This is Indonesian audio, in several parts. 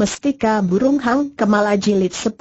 Mestika Burung Hang Kemala Jilid 10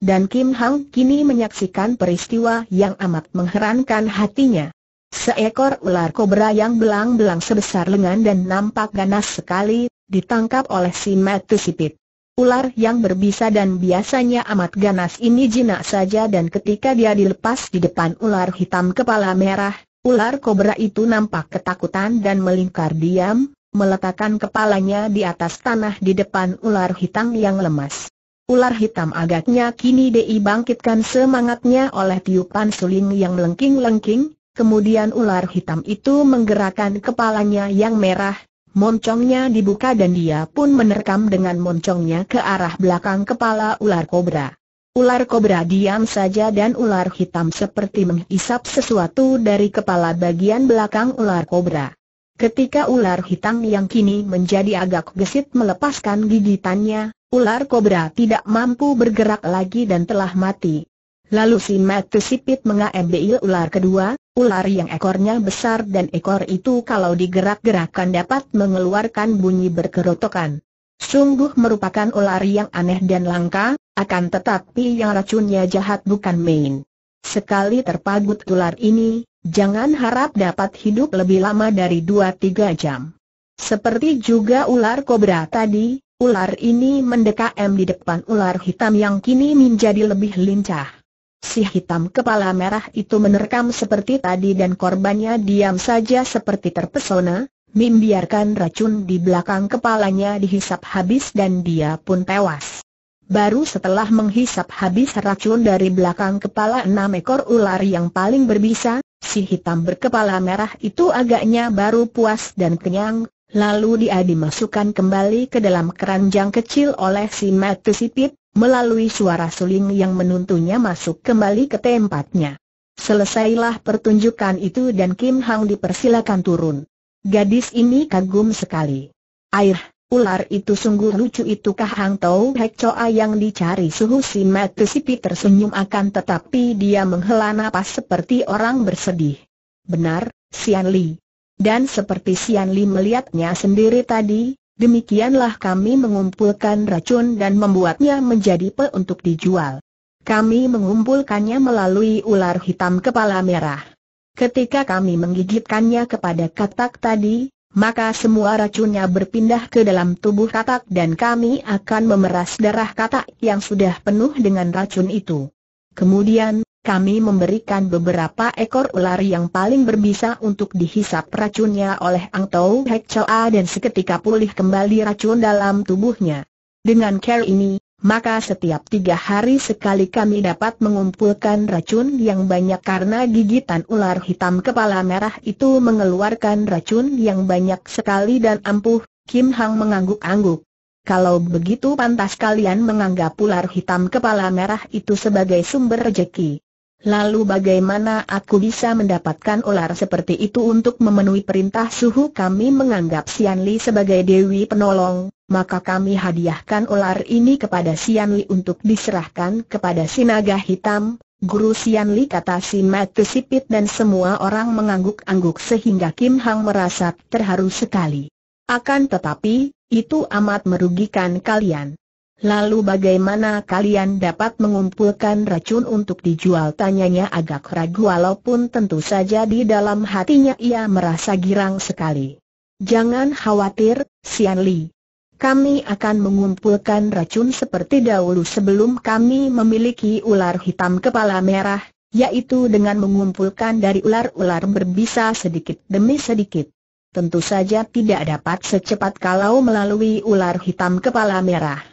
Dan Kim Hang kini menyaksikan peristiwa yang amat mengherankan hatinya. Seekor ular kobra yang belang-belang sebesar lengan dan nampak ganas sekali, ditangkap oleh si Matu Sipit. Ular yang berbisa dan biasanya amat ganas ini jinak saja dan ketika dia dilepas di depan ular hitam kepala merah, ular kobra itu nampak ketakutan dan melingkar diam, meletakkan kepalanya di atas tanah di depan ular hitam yang lemas. Ular hitam agaknya kini Dei bangkitkan semangatnya oleh tiupan suling yang melengking-lengking, kemudian ular hitam itu menggerakkan kepalanya yang merah, moncongnya dibuka dan dia pun menerkam dengan moncongnya ke arah belakang kepala ular kobra. Ular kobra diam saja dan ular hitam seperti menghisap sesuatu dari kepala bagian belakang ular kobra. Ketika ular hitam yang kini menjadi agak gesit melepaskan gigitannya, ular kobra tidak mampu bergerak lagi dan telah mati. Lalu si Matu Sipit mengambil ular kedua, ular yang ekornya besar dan ekor itu kalau digerak-gerakkan dapat mengeluarkan bunyi berkerotokan. Sungguh merupakan ular yang aneh dan langka, akan tetapi yang racunnya jahat bukan main. Sekali terpagut ular ini, Jangan harap dapat hidup lebih lama dari 2-3 jam. Seperti juga ular kobra tadi, ular ini mendekam di depan ular hitam yang kini menjadi lebih lincah. Si hitam kepala merah itu menerkam seperti tadi dan korbannya diam saja seperti terpesona, membiarkan racun di belakang kepalanya dihisap habis dan dia pun tewas. Baru setelah menghisap habis racun dari belakang kepala enam ekor ular yang paling berbisa, Si hitam berkepala merah itu agaknya baru puas dan kenyang, lalu dia dimasukkan kembali ke dalam keranjang kecil oleh si Matu Sipit, melalui suara suling yang menuntunnya masuk kembali ke tempatnya. Selesailah pertunjukan itu dan Kim Hang dipersilakan turun. Gadis ini kagum sekali. Air, Ular itu sungguh lucu itukah Hang Tau Hek Choa yang dicari suhu si Matu Sipi tersenyum akan tetapi dia menghela napas seperti orang bersedih. Benar, Sian Li. Dan seperti Sian Li melihatnya sendiri tadi, demikianlah kami mengumpulkan racun dan membuatnya menjadi pe untuk dijual. Kami mengumpulkannya melalui ular hitam kepala merah. Ketika kami menggigitkannya kepada katak tadi, maka semua racunnya berpindah ke dalam tubuh katak dan kami akan memeras darah katak yang sudah penuh dengan racun itu. Kemudian, kami memberikan beberapa ekor ular yang paling berbisa untuk dihisap racunnya oleh Ang Tau Hek Choa dan seketika pulih kembali racun dalam tubuhnya. Dengan care ini, maka setiap tiga hari sekali kami dapat mengumpulkan racun yang banyak karena gigitan ular hitam kepala merah itu mengeluarkan racun yang banyak sekali dan ampuh, Kim Hang mengangguk-angguk. Kalau begitu pantas kalian menganggap ular hitam kepala merah itu sebagai sumber rejeki. Lalu bagaimana aku bisa mendapatkan ular seperti itu untuk memenuhi perintah suhu kami menganggap Sian sebagai Dewi Penolong, maka kami hadiahkan ular ini kepada Sian untuk diserahkan kepada Sinaga Hitam, Guru Sian kata si mat Sipit dan semua orang mengangguk-angguk sehingga Kim Hang merasa terharu sekali. Akan tetapi, itu amat merugikan kalian. Lalu bagaimana kalian dapat mengumpulkan racun untuk dijual tanyanya agak ragu walaupun tentu saja di dalam hatinya ia merasa girang sekali. Jangan khawatir, Sian Li. Kami akan mengumpulkan racun seperti dahulu sebelum kami memiliki ular hitam kepala merah, yaitu dengan mengumpulkan dari ular-ular berbisa sedikit demi sedikit. Tentu saja tidak dapat secepat kalau melalui ular hitam kepala merah.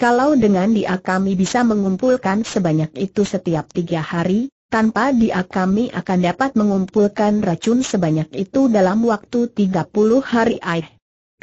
Kalau dengan dia kami bisa mengumpulkan sebanyak itu setiap tiga hari, tanpa dia kami akan dapat mengumpulkan racun sebanyak itu dalam waktu tiga puluh hari aih. Eh,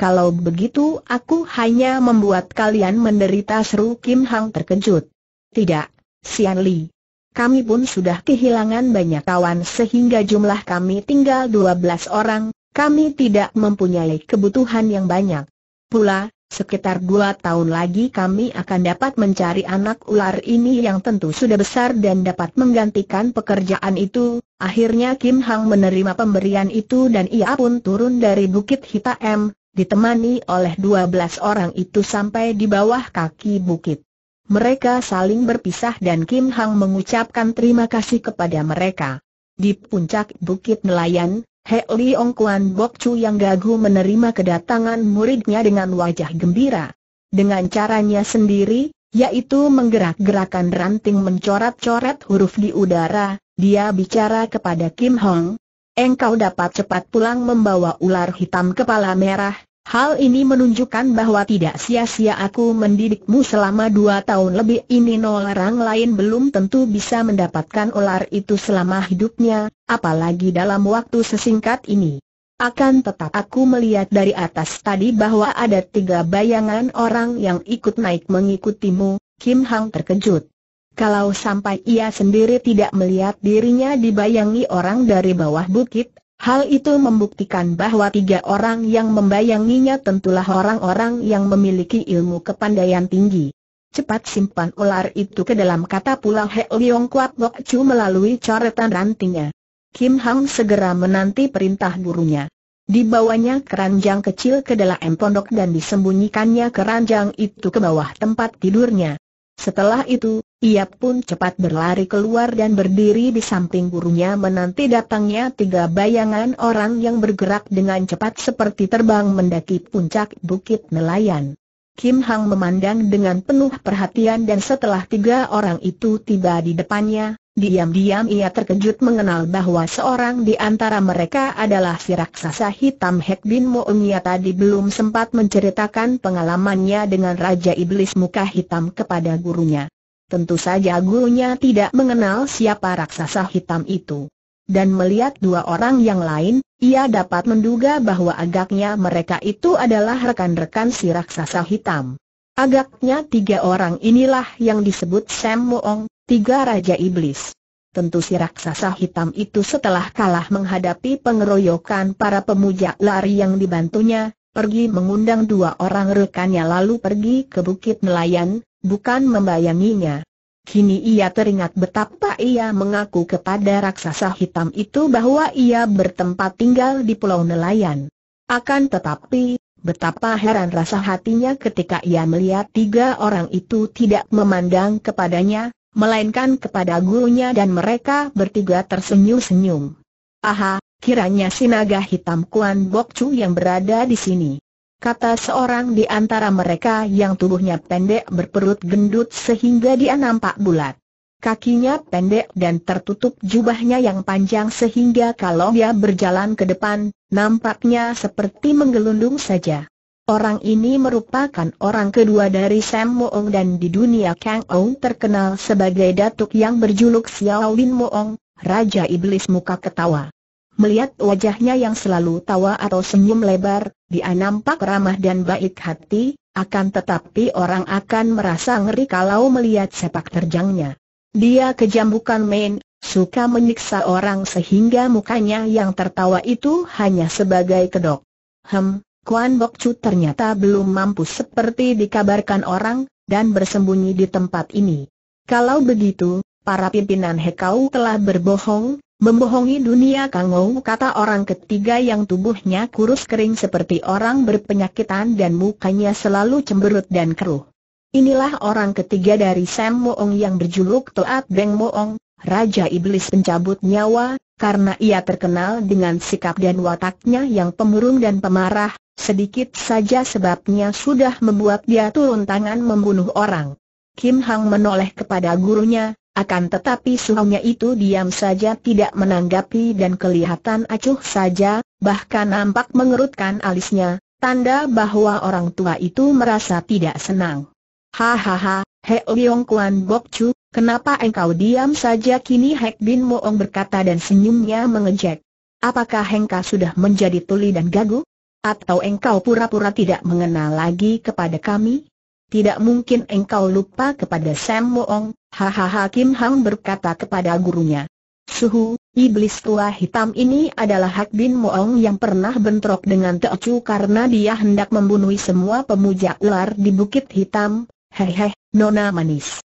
kalau begitu aku hanya membuat kalian menderita seru Kim Hang terkejut. Tidak, Sian Li. Kami pun sudah kehilangan banyak kawan sehingga jumlah kami tinggal dua belas orang, kami tidak mempunyai kebutuhan yang banyak. Pula, Sekitar dua tahun lagi kami akan dapat mencari anak ular ini yang tentu sudah besar dan dapat menggantikan pekerjaan itu. Akhirnya Kim Hang menerima pemberian itu dan ia pun turun dari Bukit Hitam, ditemani oleh dua belas orang itu sampai di bawah kaki bukit. Mereka saling berpisah dan Kim Hang mengucapkan terima kasih kepada mereka. Di puncak Bukit Nelayan, He Ong Kuan Bok Chu yang gagu menerima kedatangan muridnya dengan wajah gembira. Dengan caranya sendiri, yaitu menggerak-gerakan ranting mencoret-coret huruf di udara, dia bicara kepada Kim Hong. Engkau dapat cepat pulang membawa ular hitam kepala merah, Hal ini menunjukkan bahwa tidak sia-sia aku mendidikmu selama dua tahun lebih ini nol orang lain belum tentu bisa mendapatkan ular itu selama hidupnya, apalagi dalam waktu sesingkat ini. Akan tetap aku melihat dari atas tadi bahwa ada tiga bayangan orang yang ikut naik mengikutimu, Kim Hang terkejut. Kalau sampai ia sendiri tidak melihat dirinya dibayangi orang dari bawah bukit, Hal itu membuktikan bahwa tiga orang yang membayanginya tentulah orang-orang yang memiliki ilmu kepandaian tinggi. Cepat simpan ular itu ke dalam kata pula He Liong Kuat Bok Chu melalui coretan rantingnya. Kim Hang segera menanti perintah gurunya. Dibawanya keranjang kecil ke dalam pondok dan disembunyikannya keranjang itu ke bawah tempat tidurnya. Setelah itu, ia pun cepat berlari keluar dan berdiri di samping gurunya menanti datangnya tiga bayangan orang yang bergerak dengan cepat seperti terbang mendaki puncak bukit nelayan. Kim Hang memandang dengan penuh perhatian dan setelah tiga orang itu tiba di depannya, Diam-diam ia terkejut mengenal bahwa seorang di antara mereka adalah si raksasa hitam Hek Bin Moong ia tadi belum sempat menceritakan pengalamannya dengan Raja Iblis Muka Hitam kepada gurunya. Tentu saja gurunya tidak mengenal siapa raksasa hitam itu. Dan melihat dua orang yang lain, ia dapat menduga bahwa agaknya mereka itu adalah rekan-rekan si raksasa hitam. Agaknya tiga orang inilah yang disebut Sam Moong, Tiga Raja Iblis Tentu si raksasa hitam itu setelah kalah menghadapi pengeroyokan para pemuja lari yang dibantunya, pergi mengundang dua orang rekannya lalu pergi ke Bukit Nelayan, bukan membayanginya. Kini ia teringat betapa ia mengaku kepada raksasa hitam itu bahwa ia bertempat tinggal di Pulau Nelayan. Akan tetapi, betapa heran rasa hatinya ketika ia melihat tiga orang itu tidak memandang kepadanya, melainkan kepada gurunya dan mereka bertiga tersenyum-senyum. Aha, kiranya si naga hitam Kuan Bok Chu yang berada di sini. Kata seorang di antara mereka yang tubuhnya pendek berperut gendut sehingga dia nampak bulat. Kakinya pendek dan tertutup jubahnya yang panjang sehingga kalau dia berjalan ke depan, nampaknya seperti menggelundung saja. Orang ini merupakan orang kedua dari Sam Moong dan di dunia Kang Ong terkenal sebagai datuk yang berjuluk Xiao Win Moong, Raja Iblis Muka Ketawa. Melihat wajahnya yang selalu tawa atau senyum lebar, dia nampak ramah dan baik hati, akan tetapi orang akan merasa ngeri kalau melihat sepak terjangnya. Dia kejam bukan main, suka menyiksa orang sehingga mukanya yang tertawa itu hanya sebagai kedok. Hem, Kuan Bok Chu ternyata belum mampu seperti dikabarkan orang, dan bersembunyi di tempat ini. Kalau begitu, para pimpinan Hekau telah berbohong, membohongi dunia Kangou kata orang ketiga yang tubuhnya kurus kering seperti orang berpenyakitan dan mukanya selalu cemberut dan keruh. Inilah orang ketiga dari Sam Moong yang berjuluk Toat Beng Moong, Raja Iblis pencabut nyawa, karena ia terkenal dengan sikap dan wataknya yang pemurung dan pemarah, sedikit saja sebabnya sudah membuat dia turun tangan membunuh orang. Kim Hang menoleh kepada gurunya, akan tetapi suhunya itu diam saja tidak menanggapi dan kelihatan acuh saja, bahkan nampak mengerutkan alisnya, tanda bahwa orang tua itu merasa tidak senang. Hahaha, Heo Yong Kuan Bok Chu, Kenapa engkau diam saja kini Hek Bin Moong berkata dan senyumnya mengejek. Apakah engkau sudah menjadi tuli dan gagu? Atau engkau pura-pura tidak mengenal lagi kepada kami? Tidak mungkin engkau lupa kepada Sam Moong, hahaha Kim Hang berkata kepada gurunya. Suhu, iblis tua hitam ini adalah Hak Bin Moong yang pernah bentrok dengan Chu karena dia hendak membunuh semua pemuja ular di Bukit Hitam, hehe, nona manis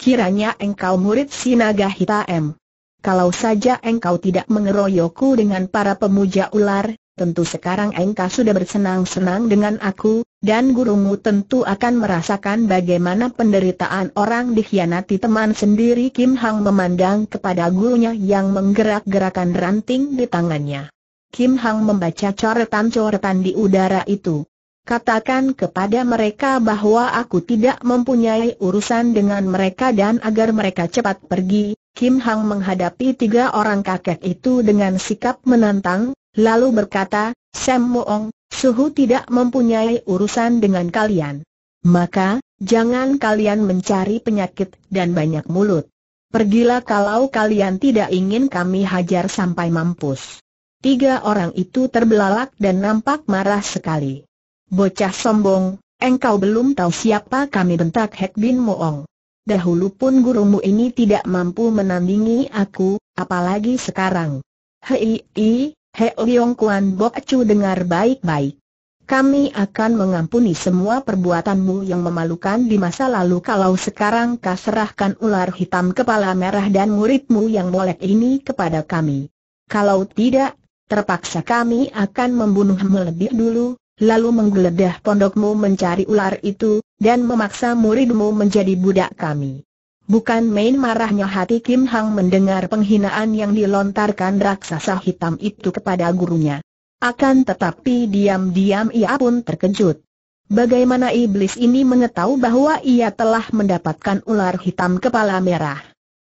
kiranya engkau murid Sinaga Hitam. Kalau saja engkau tidak mengeroyokku dengan para pemuja ular, tentu sekarang engkau sudah bersenang-senang dengan aku, dan gurumu tentu akan merasakan bagaimana penderitaan orang dikhianati teman sendiri Kim Hang memandang kepada gurunya yang menggerak-gerakan ranting di tangannya. Kim Hang membaca coretan-coretan di udara itu. Katakan kepada mereka bahwa aku tidak mempunyai urusan dengan mereka dan agar mereka cepat pergi. Kim Hang menghadapi tiga orang kakek itu dengan sikap menantang, lalu berkata, Sam Moong, Suhu tidak mempunyai urusan dengan kalian. Maka, jangan kalian mencari penyakit dan banyak mulut. Pergilah kalau kalian tidak ingin kami hajar sampai mampus. Tiga orang itu terbelalak dan nampak marah sekali. Bocah sombong, engkau belum tahu siapa kami bentak Hek Bin Moong. Dahulu pun gurumu ini tidak mampu menandingi aku, apalagi sekarang. Hei, i, He Leong Kuan Bok Chu dengar baik-baik. Kami akan mengampuni semua perbuatanmu yang memalukan di masa lalu kalau sekarang kau serahkan ular hitam kepala merah dan muridmu yang molek ini kepada kami. Kalau tidak, terpaksa kami akan membunuhmu lebih dulu, lalu menggeledah pondokmu mencari ular itu, dan memaksa muridmu menjadi budak kami. Bukan main marahnya hati Kim Hang mendengar penghinaan yang dilontarkan raksasa hitam itu kepada gurunya. Akan tetapi diam-diam ia pun terkejut. Bagaimana iblis ini mengetahui bahwa ia telah mendapatkan ular hitam kepala merah?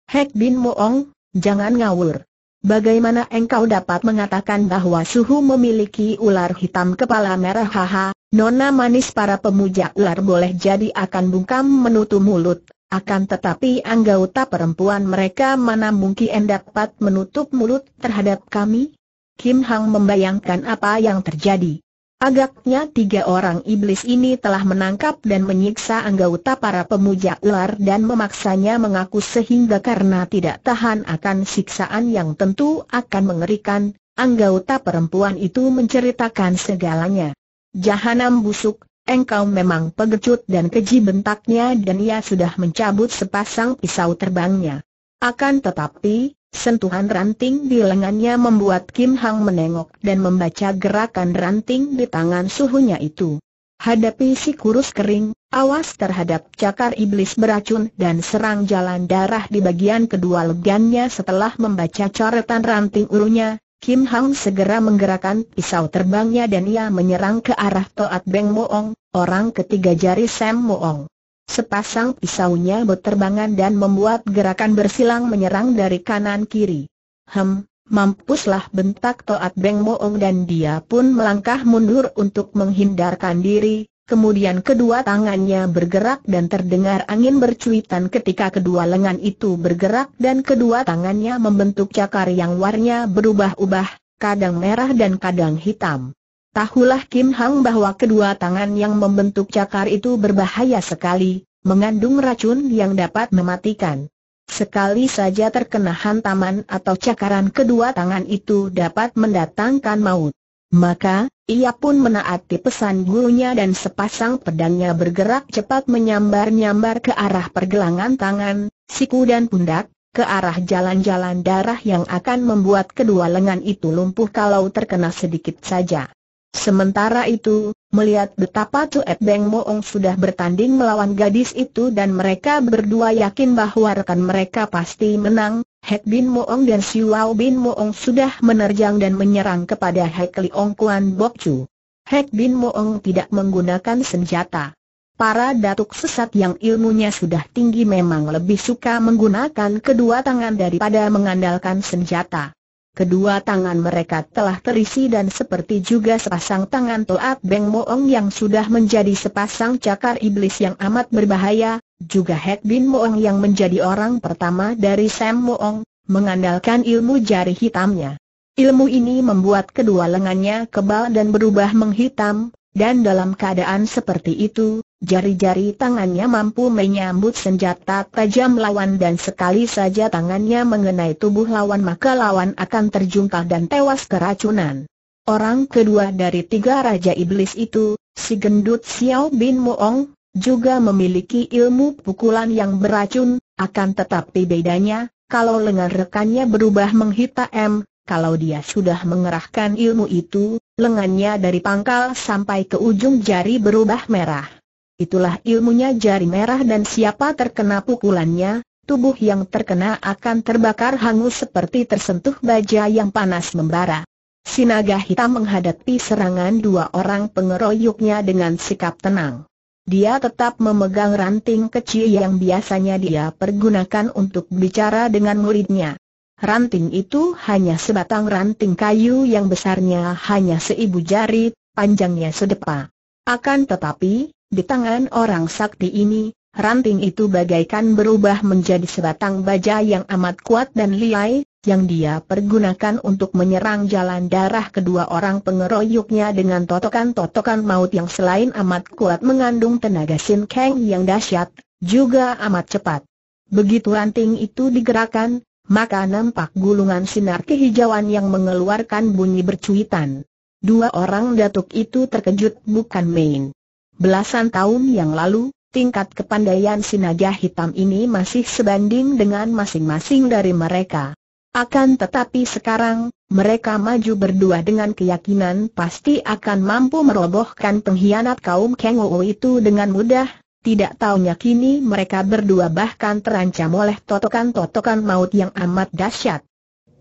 Hek Bin Moong, jangan ngawur. Bagaimana engkau dapat mengatakan bahwa suhu memiliki ular hitam kepala merah haha, nona manis para pemuja ular boleh jadi akan bungkam menutup mulut, akan tetapi anggota perempuan mereka mana mungkin dapat menutup mulut terhadap kami? Kim Hang membayangkan apa yang terjadi. Agaknya tiga orang iblis ini telah menangkap dan menyiksa anggota para pemuja ular dan memaksanya mengaku sehingga karena tidak tahan akan siksaan yang tentu akan mengerikan, anggota perempuan itu menceritakan segalanya. Jahanam busuk, engkau memang pegecut dan keji bentaknya dan ia sudah mencabut sepasang pisau terbangnya. Akan tetapi, Sentuhan ranting di lengannya membuat Kim Hang menengok dan membaca gerakan ranting di tangan suhunya itu. Hadapi si kurus kering, awas terhadap cakar iblis beracun dan serang jalan darah di bagian kedua legannya setelah membaca coretan ranting ulunya, Kim Hang segera menggerakkan pisau terbangnya dan ia menyerang ke arah Toat Beng Moong, orang ketiga jari Sam Moong. Sepasang pisaunya berterbangan dan membuat gerakan bersilang menyerang dari kanan kiri. Hem, mampuslah bentak Toat Beng Moong dan dia pun melangkah mundur untuk menghindarkan diri. Kemudian kedua tangannya bergerak dan terdengar angin bercuitan ketika kedua lengan itu bergerak dan kedua tangannya membentuk cakar yang warnya berubah-ubah, kadang merah dan kadang hitam. Tahulah Kim Hang bahwa kedua tangan yang membentuk cakar itu berbahaya sekali, mengandung racun yang dapat mematikan. Sekali saja terkena hantaman atau cakaran kedua tangan itu dapat mendatangkan maut. Maka, ia pun menaati pesan gurunya dan sepasang pedangnya bergerak cepat menyambar-nyambar ke arah pergelangan tangan, siku dan pundak, ke arah jalan-jalan darah yang akan membuat kedua lengan itu lumpuh kalau terkena sedikit saja. Sementara itu, melihat betapa Tuet Beng Moong sudah bertanding melawan gadis itu dan mereka berdua yakin bahwa rekan mereka pasti menang, Hek Bin Moong dan Siwao Bin Moong sudah menerjang dan menyerang kepada Hek Liong Kuan Bok Chu. Hek Bin Moong tidak menggunakan senjata. Para datuk sesat yang ilmunya sudah tinggi memang lebih suka menggunakan kedua tangan daripada mengandalkan senjata. Kedua tangan mereka telah terisi dan seperti juga sepasang tangan Toat Beng Moong yang sudah menjadi sepasang cakar iblis yang amat berbahaya, juga Hek Bin Moong yang menjadi orang pertama dari Sam Moong, mengandalkan ilmu jari hitamnya. Ilmu ini membuat kedua lengannya kebal dan berubah menghitam, dan dalam keadaan seperti itu, Jari-jari tangannya mampu menyambut senjata tajam lawan dan sekali saja tangannya mengenai tubuh lawan maka lawan akan terjungkal dan tewas keracunan. Orang kedua dari tiga Raja Iblis itu, si gendut Xiao Bin Moong, juga memiliki ilmu pukulan yang beracun, akan tetapi bedanya, kalau lengan rekannya berubah menghitam, kalau dia sudah mengerahkan ilmu itu, lengannya dari pangkal sampai ke ujung jari berubah merah. Itulah ilmunya jari merah dan siapa terkena pukulannya, tubuh yang terkena akan terbakar hangus seperti tersentuh baja yang panas membara. Sinaga hitam menghadapi serangan dua orang pengeroyoknya dengan sikap tenang. Dia tetap memegang ranting kecil yang biasanya dia pergunakan untuk bicara dengan muridnya. Ranting itu hanya sebatang ranting kayu yang besarnya hanya seibu jari, panjangnya sedepa. Akan tetapi, di tangan orang sakti ini, ranting itu bagaikan berubah menjadi sebatang baja yang amat kuat dan liai, yang dia pergunakan untuk menyerang jalan darah kedua orang pengeroyoknya dengan totokan-totokan maut yang selain amat kuat mengandung tenaga Sin Kang yang dahsyat, juga amat cepat. Begitu ranting itu digerakkan, maka nampak gulungan sinar kehijauan yang mengeluarkan bunyi bercuitan. Dua orang datuk itu terkejut bukan main. Belasan tahun yang lalu, tingkat kepandaian si naga hitam ini masih sebanding dengan masing-masing dari mereka. Akan tetapi sekarang, mereka maju berdua dengan keyakinan pasti akan mampu merobohkan pengkhianat kaum Kengou itu dengan mudah, tidak taunya kini mereka berdua bahkan terancam oleh totokan-totokan maut yang amat dahsyat.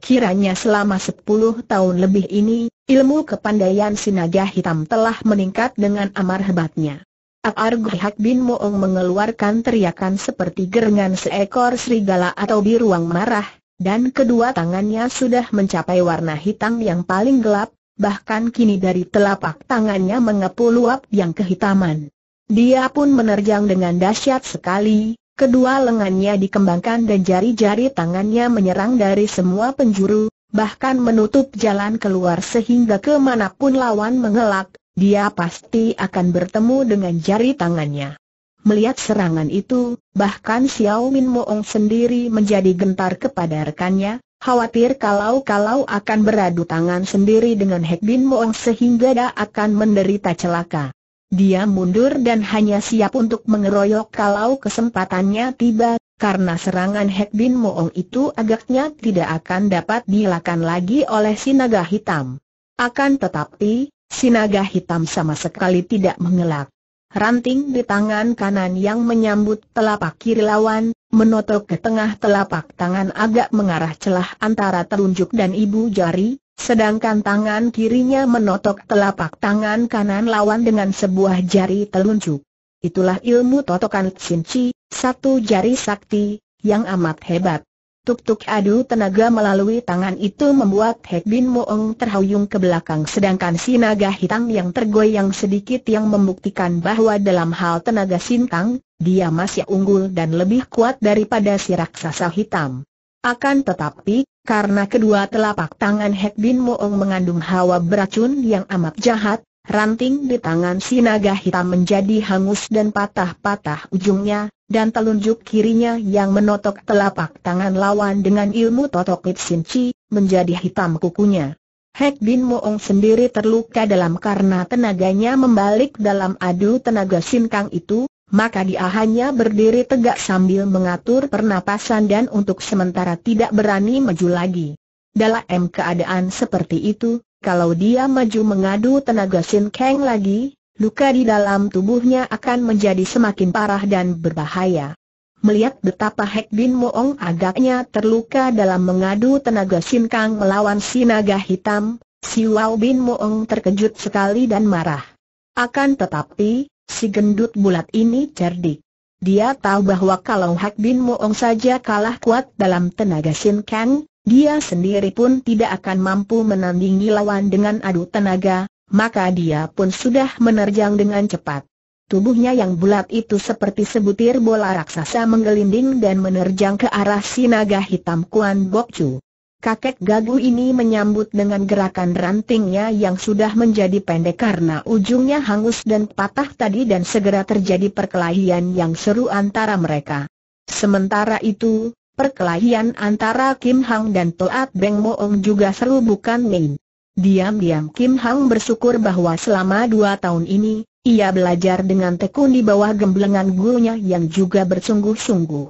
Kiranya selama 10 tahun lebih ini, ilmu kepandaian sinaga hitam telah meningkat dengan amar hebatnya. Akar Hak Bin Moong mengeluarkan teriakan seperti gerengan seekor serigala atau biruang marah, dan kedua tangannya sudah mencapai warna hitam yang paling gelap, bahkan kini dari telapak tangannya mengepul uap yang kehitaman. Dia pun menerjang dengan dahsyat sekali, Kedua lengannya dikembangkan dan jari-jari tangannya menyerang dari semua penjuru, bahkan menutup jalan keluar sehingga kemanapun lawan mengelak, dia pasti akan bertemu dengan jari tangannya. Melihat serangan itu, bahkan Xiao Min Moong sendiri menjadi gentar kepada rekannya, khawatir kalau-kalau akan beradu tangan sendiri dengan Hek Bin Moong sehingga dia akan menderita celaka. Dia mundur dan hanya siap untuk mengeroyok kalau kesempatannya tiba, karena serangan Hek Bin Moong itu agaknya tidak akan dapat dilakukan lagi oleh si naga hitam. Akan tetapi, si naga hitam sama sekali tidak mengelak. Ranting di tangan kanan yang menyambut telapak kiri lawan, menotok ke tengah telapak tangan agak mengarah celah antara telunjuk dan ibu jari, Sedangkan tangan kirinya menotok telapak tangan kanan lawan dengan sebuah jari telunjuk. Itulah ilmu totokan Cinci, satu jari sakti, yang amat hebat. Tuk-tuk adu tenaga melalui tangan itu membuat Hek Bin Moong terhuyung ke belakang sedangkan si naga hitam yang tergoyang sedikit yang membuktikan bahwa dalam hal tenaga sintang, dia masih unggul dan lebih kuat daripada si raksasa hitam. Akan tetapi, karena kedua telapak tangan Hek Bin Moong mengandung hawa beracun yang amat jahat, ranting di tangan si naga hitam menjadi hangus dan patah-patah ujungnya, dan telunjuk kirinya yang menotok telapak tangan lawan dengan ilmu totok Chi, menjadi hitam kukunya. Hek Bin Moong sendiri terluka dalam karena tenaganya membalik dalam adu tenaga Sin Kang itu, maka dia hanya berdiri tegak sambil mengatur pernapasan dan untuk sementara tidak berani maju lagi. Dalam keadaan seperti itu, kalau dia maju mengadu tenaga Sin Kang lagi, luka di dalam tubuhnya akan menjadi semakin parah dan berbahaya. Melihat betapa Hek Bin Moong agaknya terluka dalam mengadu tenaga Sin Kang melawan si naga hitam, si Wow Bin Moong terkejut sekali dan marah. Akan tetapi, Si gendut bulat ini cerdik. Dia tahu bahwa kalau Hak Bin Moong saja kalah kuat dalam tenaga sin Kang, dia sendiri pun tidak akan mampu menandingi lawan dengan adu tenaga, maka dia pun sudah menerjang dengan cepat. Tubuhnya yang bulat itu seperti sebutir bola raksasa menggelinding dan menerjang ke arah si naga hitam Kuan Bok Chu. Kakek gagu ini menyambut dengan gerakan rantingnya yang sudah menjadi pendek karena ujungnya hangus dan patah tadi dan segera terjadi perkelahian yang seru antara mereka. Sementara itu, perkelahian antara Kim Hang dan Toat Beng Moong juga seru bukan main. Diam-diam Kim Hang bersyukur bahwa selama dua tahun ini, ia belajar dengan tekun di bawah gemblengan gurunya yang juga bersungguh-sungguh.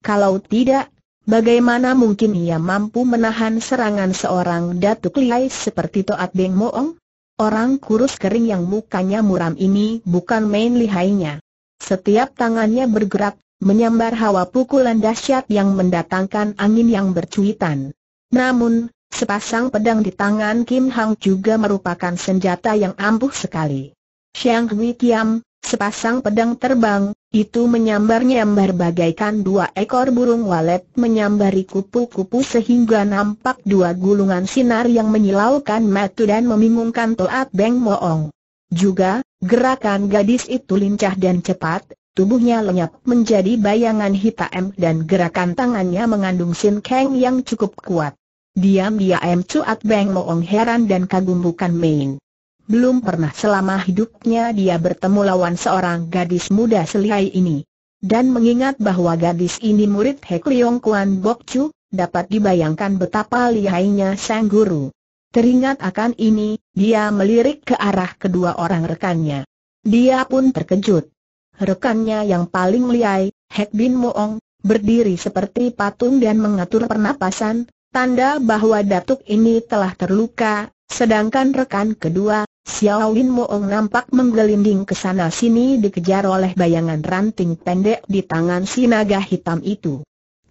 Kalau tidak, Bagaimana mungkin ia mampu menahan serangan seorang Datuk Liai seperti Toat Beng Moong? Orang kurus kering yang mukanya muram ini bukan main lihainya. Setiap tangannya bergerak, menyambar hawa pukulan dahsyat yang mendatangkan angin yang bercuitan. Namun, sepasang pedang di tangan Kim Hang juga merupakan senjata yang ampuh sekali. Xiang Hui Kiam, sepasang pedang terbang, itu menyambar-nyambar bagaikan dua ekor burung walet menyambari kupu-kupu sehingga nampak dua gulungan sinar yang menyilaukan mata dan membingungkan Toat Beng Moong. Juga, gerakan gadis itu lincah dan cepat, tubuhnya lenyap menjadi bayangan hitam dan gerakan tangannya mengandung sin keng yang cukup kuat. Diam-diam Cuat Beng Moong heran dan kagum bukan main. Belum pernah selama hidupnya dia bertemu lawan seorang gadis muda selihai ini. Dan mengingat bahwa gadis ini murid Hek Leong Kuan Bok Chu, dapat dibayangkan betapa lihainya sang guru. Teringat akan ini, dia melirik ke arah kedua orang rekannya. Dia pun terkejut. Rekannya yang paling lihai, Hek Bin Moong, berdiri seperti patung dan mengatur pernapasan, tanda bahwa datuk ini telah terluka, sedangkan rekan kedua, Xiao Moong nampak menggelinding ke sana sini dikejar oleh bayangan ranting pendek di tangan si naga hitam itu.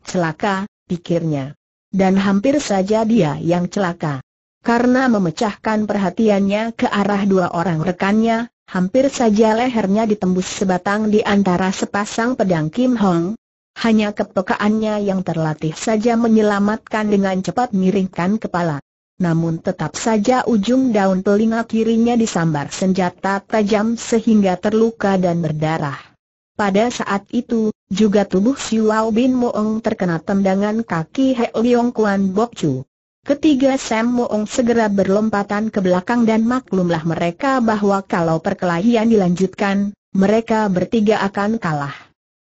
Celaka, pikirnya. Dan hampir saja dia yang celaka. Karena memecahkan perhatiannya ke arah dua orang rekannya, hampir saja lehernya ditembus sebatang di antara sepasang pedang Kim Hong. Hanya kepekaannya yang terlatih saja menyelamatkan dengan cepat miringkan kepala. Namun tetap saja ujung daun telinga kirinya disambar senjata tajam sehingga terluka dan berdarah. Pada saat itu, juga tubuh Xiao Bin Moong terkena tendangan kaki He Leong Kuan Bok Chu. Ketiga Sam Moong segera berlompatan ke belakang dan maklumlah mereka bahwa kalau perkelahian dilanjutkan, mereka bertiga akan kalah.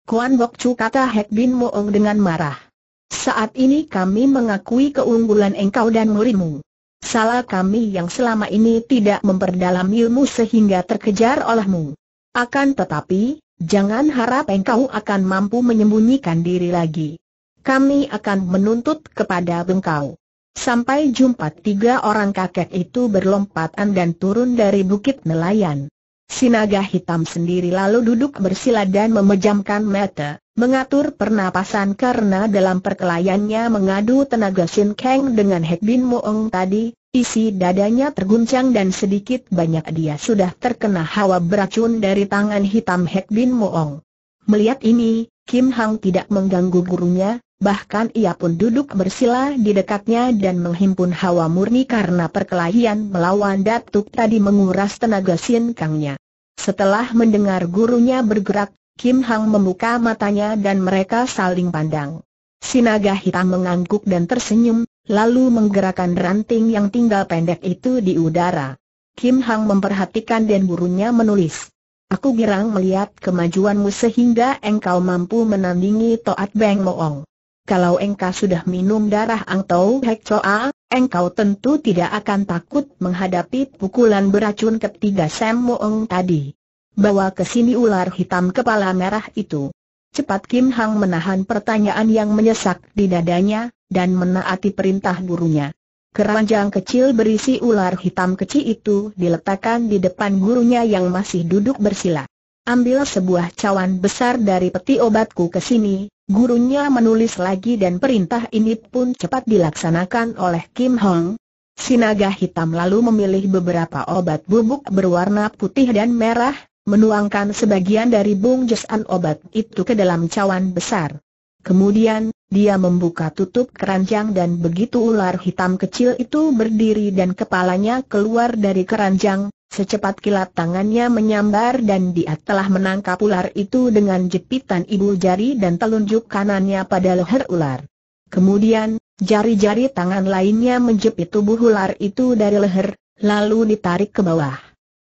Kuan Bok Chu kata He Bin Moong dengan marah. Saat ini kami mengakui keunggulan engkau dan murimu. Salah kami yang selama ini tidak memperdalam ilmu sehingga terkejar olehmu. Akan tetapi, jangan harap engkau akan mampu menyembunyikan diri lagi. Kami akan menuntut kepada engkau. Sampai jumpa tiga orang kakek itu berlompatan dan turun dari bukit nelayan. Sinaga hitam sendiri lalu duduk bersila dan memejamkan mata. Mengatur pernapasan karena dalam perkelayannya mengadu tenaga Shin Kang dengan Hek Bin Moong tadi, isi dadanya terguncang dan sedikit banyak dia sudah terkena hawa beracun dari tangan hitam Hek Bin Moong. Melihat ini, Kim Hang tidak mengganggu gurunya, bahkan ia pun duduk bersila di dekatnya dan menghimpun hawa murni karena perkelahian melawan Datuk tadi menguras tenaga Shin Kangnya. Setelah mendengar gurunya bergerak, Kim Hang membuka matanya dan mereka saling pandang. Sinaga hitam mengangguk dan tersenyum, lalu menggerakkan ranting yang tinggal pendek itu di udara. Kim Hang memperhatikan dan burunya menulis. Aku girang melihat kemajuanmu sehingga engkau mampu menandingi Toat Beng Moong. Kalau engkau sudah minum darah Ang Tau Hek Choa, engkau tentu tidak akan takut menghadapi pukulan beracun ketiga Sam Moong tadi bawa ke sini ular hitam kepala merah itu. Cepat Kim Hang menahan pertanyaan yang menyesak di dadanya, dan menaati perintah gurunya. Keranjang kecil berisi ular hitam kecil itu diletakkan di depan gurunya yang masih duduk bersila. Ambil sebuah cawan besar dari peti obatku ke sini, gurunya menulis lagi dan perintah ini pun cepat dilaksanakan oleh Kim Hong. Sinaga hitam lalu memilih beberapa obat bubuk berwarna putih dan merah, menuangkan sebagian dari bungkusan obat itu ke dalam cawan besar. Kemudian, dia membuka tutup keranjang dan begitu ular hitam kecil itu berdiri dan kepalanya keluar dari keranjang, secepat kilat tangannya menyambar dan dia telah menangkap ular itu dengan jepitan ibu jari dan telunjuk kanannya pada leher ular. Kemudian, jari-jari tangan lainnya menjepit tubuh ular itu dari leher, lalu ditarik ke bawah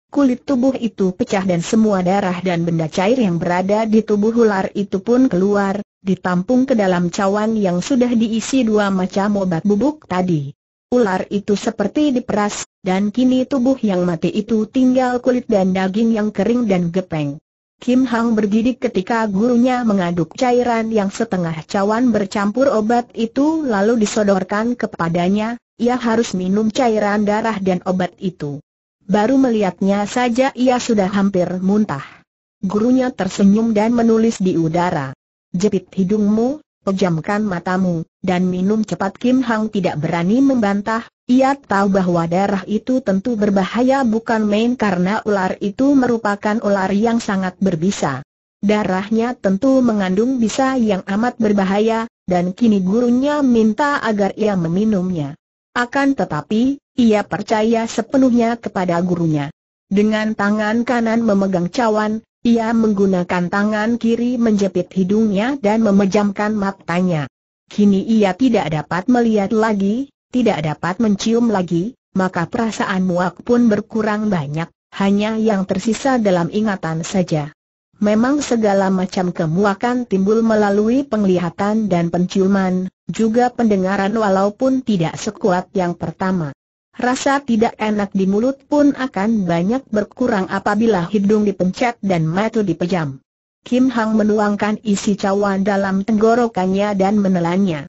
kulit tubuh itu pecah dan semua darah dan benda cair yang berada di tubuh ular itu pun keluar, ditampung ke dalam cawan yang sudah diisi dua macam obat bubuk tadi. Ular itu seperti diperas, dan kini tubuh yang mati itu tinggal kulit dan daging yang kering dan gepeng. Kim Hang bergidik ketika gurunya mengaduk cairan yang setengah cawan bercampur obat itu lalu disodorkan kepadanya, ia harus minum cairan darah dan obat itu baru melihatnya saja ia sudah hampir muntah. Gurunya tersenyum dan menulis di udara. Jepit hidungmu, pejamkan matamu, dan minum cepat Kim Hang tidak berani membantah, ia tahu bahwa darah itu tentu berbahaya bukan main karena ular itu merupakan ular yang sangat berbisa. Darahnya tentu mengandung bisa yang amat berbahaya, dan kini gurunya minta agar ia meminumnya. Akan tetapi, ia percaya sepenuhnya kepada gurunya. Dengan tangan kanan memegang cawan, ia menggunakan tangan kiri menjepit hidungnya dan memejamkan matanya. Kini ia tidak dapat melihat lagi, tidak dapat mencium lagi, maka perasaan muak pun berkurang banyak, hanya yang tersisa dalam ingatan saja. Memang segala macam kemuakan timbul melalui penglihatan dan penciuman, juga pendengaran walaupun tidak sekuat yang pertama rasa tidak enak di mulut pun akan banyak berkurang apabila hidung dipencet dan mata dipejam. Kim Hang menuangkan isi cawan dalam tenggorokannya dan menelannya.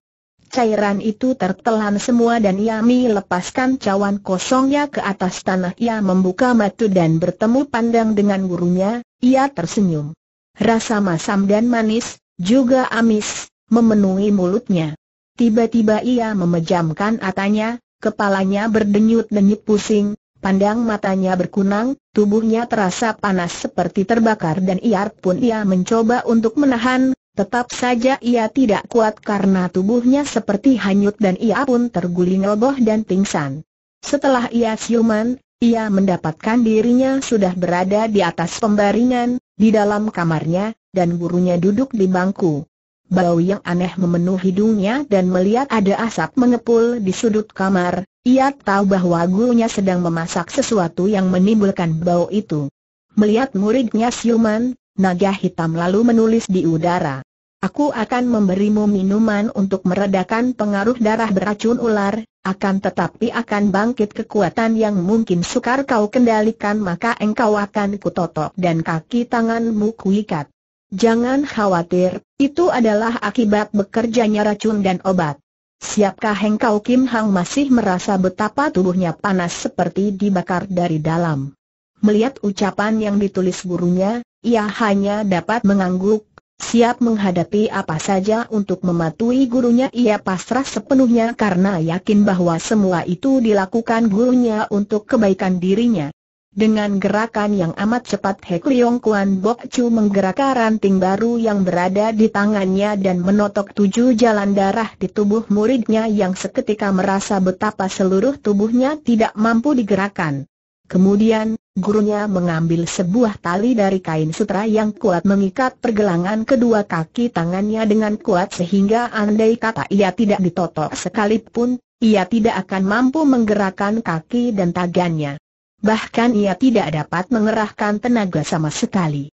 Cairan itu tertelan semua dan Yami lepaskan cawan kosongnya ke atas tanah. Ia membuka mata dan bertemu pandang dengan gurunya, ia tersenyum. Rasa masam dan manis, juga amis, memenuhi mulutnya. Tiba-tiba ia memejamkan atanya, kepalanya berdenyut-denyut pusing, pandang matanya berkunang, tubuhnya terasa panas seperti terbakar dan iar pun ia mencoba untuk menahan, tetap saja ia tidak kuat karena tubuhnya seperti hanyut dan ia pun terguling roboh dan pingsan. Setelah ia siuman, ia mendapatkan dirinya sudah berada di atas pembaringan, di dalam kamarnya, dan burunya duduk di bangku. Bau yang aneh memenuhi hidungnya dan melihat ada asap mengepul di sudut kamar, ia tahu bahwa gurunya sedang memasak sesuatu yang menimbulkan bau itu. Melihat muridnya siuman, naga hitam lalu menulis di udara. Aku akan memberimu minuman untuk meredakan pengaruh darah beracun ular, akan tetapi akan bangkit kekuatan yang mungkin sukar kau kendalikan maka engkau akan kutotok dan kaki tanganmu kuikat. Jangan khawatir, itu adalah akibat bekerjanya racun dan obat. Siapkah hengkau Kim Hang masih merasa betapa tubuhnya panas seperti dibakar dari dalam. Melihat ucapan yang ditulis gurunya, ia hanya dapat mengangguk, siap menghadapi apa saja untuk mematuhi gurunya ia pasrah sepenuhnya karena yakin bahwa semua itu dilakukan gurunya untuk kebaikan dirinya. Dengan gerakan yang amat cepat Hek Leong Kuan Bok Chu menggerakkan ranting baru yang berada di tangannya dan menotok tujuh jalan darah di tubuh muridnya yang seketika merasa betapa seluruh tubuhnya tidak mampu digerakkan. Kemudian, gurunya mengambil sebuah tali dari kain sutra yang kuat mengikat pergelangan kedua kaki tangannya dengan kuat sehingga andai kata ia tidak ditotok sekalipun, ia tidak akan mampu menggerakkan kaki dan tangannya bahkan ia tidak dapat mengerahkan tenaga sama sekali.